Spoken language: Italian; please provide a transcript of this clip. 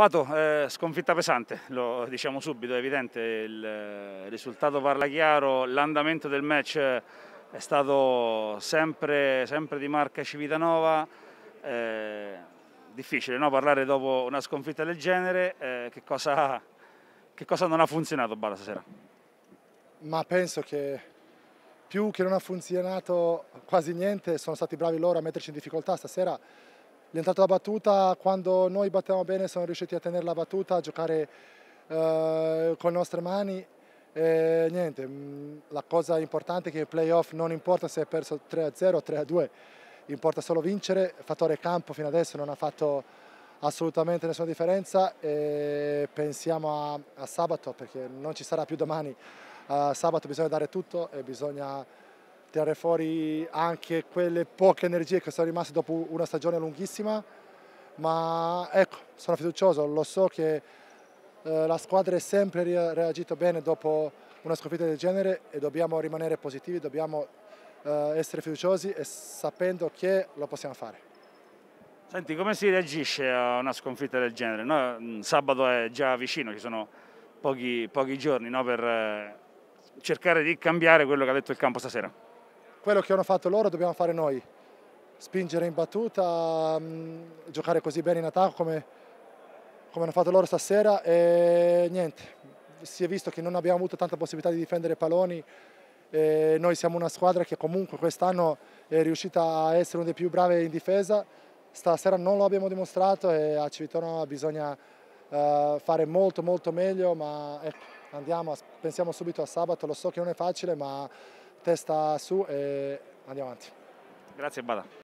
Vado, eh, sconfitta pesante, lo diciamo subito, è evidente, il eh, risultato parla chiaro, l'andamento del match eh, è stato sempre, sempre di marca Civitanova, eh, difficile no? parlare dopo una sconfitta del genere, eh, che, cosa, che, cosa, non ha funzionato Bala stasera? Ma penso che più che non ha funzionato quasi niente, sono stati bravi loro a metterci in difficoltà stasera, è entrata la battuta, quando noi battevamo bene siamo riusciti a tenere la battuta, a giocare eh, con le nostre mani. E niente, mm, la cosa importante è che in playoff non importa se hai perso 3-0 o 3-2, importa solo vincere. fattore campo fino adesso non ha fatto assolutamente nessuna differenza e pensiamo a, a sabato perché non ci sarà più domani. A sabato bisogna dare tutto e bisogna tirare fuori anche quelle poche energie che sono rimaste dopo una stagione lunghissima, ma ecco, sono fiducioso, lo so che eh, la squadra è sempre reagita bene dopo una sconfitta del genere e dobbiamo rimanere positivi, dobbiamo eh, essere fiduciosi e sapendo che lo possiamo fare. Senti, come si reagisce a una sconfitta del genere? No, mm, sabato è già vicino, ci sono pochi, pochi giorni no, per eh, cercare di cambiare quello che ha detto il campo stasera quello che hanno fatto loro dobbiamo fare noi, spingere in battuta, mm, giocare così bene in attacco come, come, hanno fatto loro stasera e niente, si è visto che non abbiamo avuto tanta possibilità di difendere palloni, e noi siamo una squadra che comunque quest'anno è riuscita a essere una delle più brave in difesa, stasera non lo abbiamo dimostrato e a Civitano bisogna uh, fare molto molto meglio, ma ecco andiamo, pensiamo subito a sabato, lo so che non è facile ma testa su e andiamo avanti. Grazie Bada.